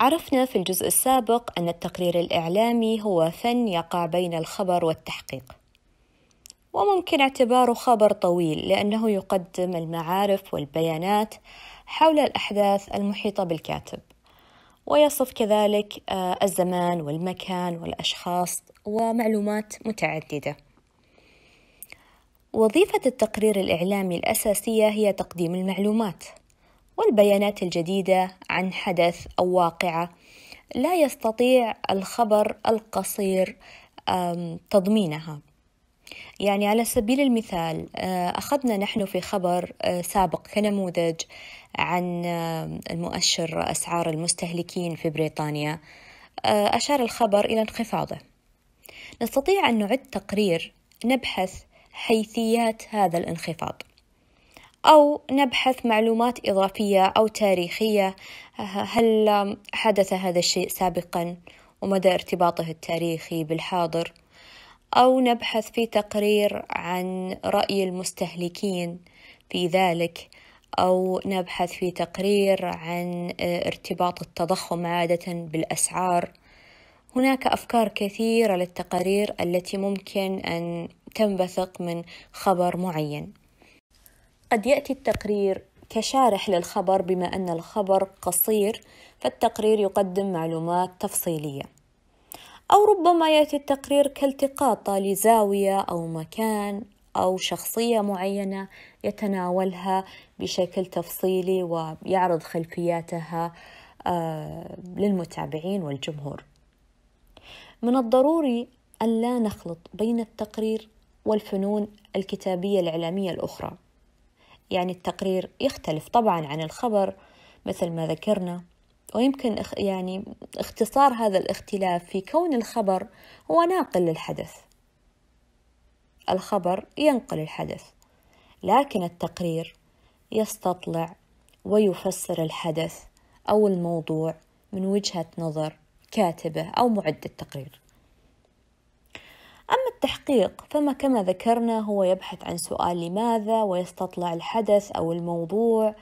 عرفنا في الجزء السابق أن التقرير الإعلامي هو فن يقع بين الخبر والتحقيق وممكن اعتباره خبر طويل لأنه يقدم المعارف والبيانات حول الأحداث المحيطة بالكاتب ويصف كذلك آه، الزمان والمكان والأشخاص ومعلومات متعددة وظيفة التقرير الإعلامي الأساسية هي تقديم المعلومات والبيانات الجديدة عن حدث أو واقعة لا يستطيع الخبر القصير تضمينها يعني على سبيل المثال آه، أخذنا نحن في خبر آه، سابق كنموذج عن المؤشر أسعار المستهلكين في بريطانيا آه، أشار الخبر إلى انخفاضه نستطيع أن نعد تقرير نبحث حيثيات هذا الانخفاض أو نبحث معلومات إضافية أو تاريخية هل حدث هذا الشيء سابقا ومدى ارتباطه التاريخي بالحاضر أو نبحث في تقرير عن رأي المستهلكين في ذلك أو نبحث في تقرير عن ارتباط التضخم عادة بالأسعار هناك أفكار كثيرة للتقارير التي ممكن أن تنبثق من خبر معين قد يأتي التقرير كشارح للخبر بما أن الخبر قصير فالتقرير يقدم معلومات تفصيلية أو ربما يأتي التقرير كالتقاطة لزاوية أو مكان أو شخصية معينة يتناولها بشكل تفصيلي ويعرض خلفياتها آه، للمتابعين والجمهور من الضروري ألا نخلط بين التقرير والفنون الكتابية الإعلامية الأخرى يعني التقرير يختلف طبعا عن الخبر مثل ما ذكرنا ويمكن يعني اختصار هذا الاختلاف في كون الخبر هو ناقل للحدث الخبر ينقل الحدث لكن التقرير يستطلع ويفسر الحدث او الموضوع من وجهه نظر كاتبه او معد التقرير التحقيق فما كما ذكرنا هو يبحث عن سؤال لماذا ويستطلع الحدث أو الموضوع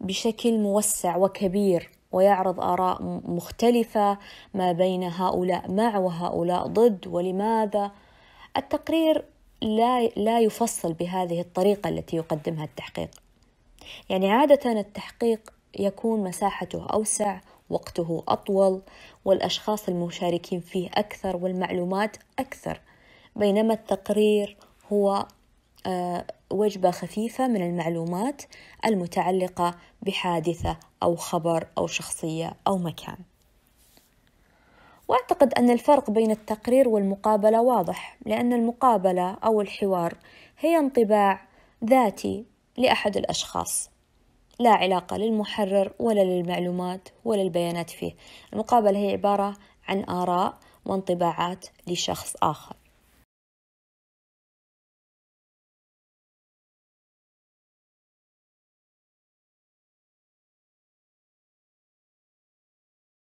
بشكل موسع وكبير ويعرض آراء مختلفة ما بين هؤلاء مع وهؤلاء ضد ولماذا التقرير لا لا يفصل بهذه الطريقة التي يقدمها التحقيق يعني عادة التحقيق يكون مساحته أوسع وقته أطول والأشخاص المشاركين فيه أكثر والمعلومات أكثر بينما التقرير هو آه، وجبة خفيفة من المعلومات المتعلقة بحادثة أو خبر أو شخصية أو مكان. وأعتقد أن الفرق بين التقرير والمقابلة واضح، لأن المقابلة أو الحوار هي انطباع ذاتي لأحد الأشخاص، لا علاقة للمحرر ولا للمعلومات ولا البيانات فيه. المقابلة هي عبارة عن آراء وانطباعات لشخص آخر.